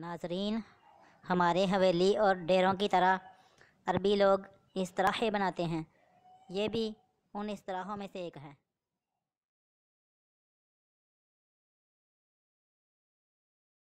नाजरीन हमारे हवेली और डेरों की तरह अरबी लोग इस तरह बनाते हैं ये भी उन इस तरहों में से एक है